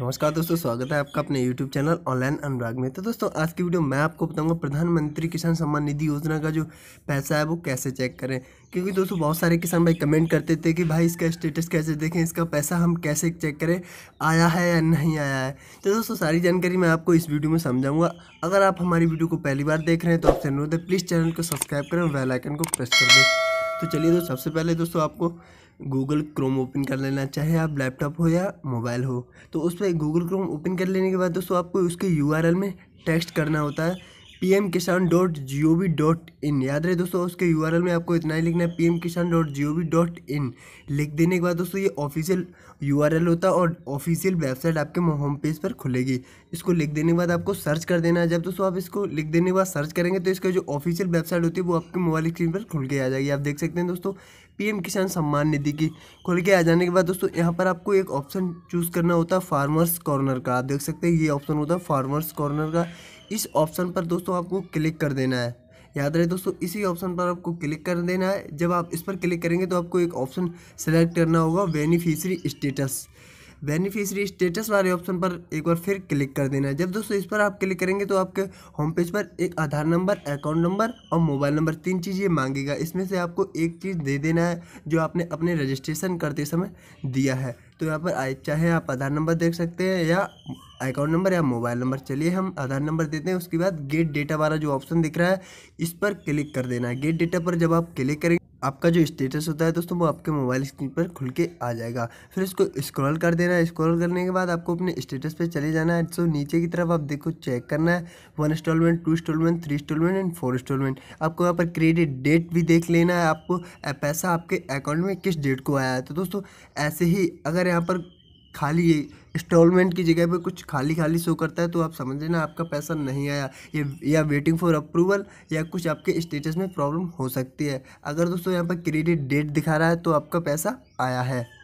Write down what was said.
नमस्कार दोस्तों स्वागत है आपका अपने YouTube चैनल ऑनलाइन अनुराग में तो दोस्तों आज की वीडियो मैं आपको बताऊंगा प्रधानमंत्री किसान सम्मान निधि योजना का जो पैसा है वो कैसे चेक करें क्योंकि दोस्तों बहुत सारे किसान भाई कमेंट करते थे कि भाई इसका स्टेटस कैसे देखें इसका पैसा हम कैसे चेक करें आया है या नहीं आया है तो दोस्तों सारी जानकारी मैं आपको इस वीडियो में समझाऊंगा अगर आप हमारी वीडियो को पहली बार देख रहे हैं तो आपसे अनुरोध है प्लीज़ चैनल को सब्सक्राइब करें और वेलाइकन को प्रेस कर दें तो चलिए दोस्तों सबसे पहले दोस्तों आपको गूगल क्रोम ओपन कर लेना चाहे आप लैपटॉप हो या मोबाइल हो तो उस पर गूगल क्रोम ओपन कर लेने के बाद दोस्तों आपको उसके यू में टेक्स्ट करना होता है P M Kisan dot G O V dot in याद रहे दोस्तों उसके यू आर एल में आपको इतना ही लिखना है P M Kisan dot G O V dot in लिख देने के बाद दोस्तों ये ऑफिशियल यू आर एल होता है और ऑफिशियल वेबसाइट आपके होम पेज पर खुलेगी इसको लिख देने के बाद आपको सर्च कर देना है जब दोस्तों आप इसको लिख देने के बाद सर्च करेंगे तो इसका जो ऑफिशियल वेबसाइट होती है वो आपके मोबाइल स्क्रीन पर खुल के आ जाएगी आप देख सकते हैं दोस्तों पी एम किसान सम्मान निधि की खुल के आ जाने के बाद दोस्तों यहाँ पर आपको एक ऑप्शन चूज़ करना होता है फार्मर्स कॉर्नर का आप देख सकते हैं ये ऑप्शन होता है फार्मर्स कॉर्नर का इस ऑप्शन पर दोस्तों आपको क्लिक कर देना है याद रहे दोस्तों इसी ऑप्शन पर आपको क्लिक कर देना है जब आप इस पर क्लिक करेंगे तो आपको एक ऑप्शन सेलेक्ट करना होगा बेनिफिशरी स्टेटस बेनिफिशरी स्टेटस वाले ऑप्शन पर एक बार फिर क्लिक कर देना है जब दोस्तों इस पर आप क्लिक करेंगे तो आपके होम पेज पर एक आधार नंबर अकाउंट नंबर और मोबाइल नंबर तीन चीज़ ये मांगेगा इसमें से आपको एक चीज़ दे देना है जो आपने अपने रजिस्ट्रेशन करते समय दिया है तो यहाँ पर चाहे आप आधार नंबर देख सकते हैं या अकाउंट नंबर या मोबाइल नंबर चलिए हम आधार नंबर देते हैं उसके बाद गेट डेटा वाला जो ऑप्शन दिख रहा है इस पर क्लिक कर देना है गेट डेटा पर जब आप क्लिक करेंगे आपका जो स्टेटस होता है दोस्तों वो आपके मोबाइल स्क्रीन पर खुल के आ जाएगा फिर इसको स्क्रॉल कर देना है स्क्रॉल करने के बाद आपको अपने स्टेटस पे चले जाना है तो नीचे की तरफ आप देखो चेक करना है one instalment two instalment three instalment and four instalment आपको यहाँ पर क्रेडिट डेट भी देख लेना है आपको पैसा आपके अकाउंट में किस डेट को आया है तो दोस्तों ऐसे ही अगर यहाँ पर खाली इंस्टॉलमेंट की जगह पे कुछ खाली खाली शो करता है तो आप समझ लेना आपका पैसा नहीं आया ये या वेटिंग फॉर अप्रूवल या कुछ आपके स्टेटस में प्रॉब्लम हो सकती है अगर दोस्तों यहाँ पर क्रेडिट डेट दिखा रहा है तो आपका पैसा आया है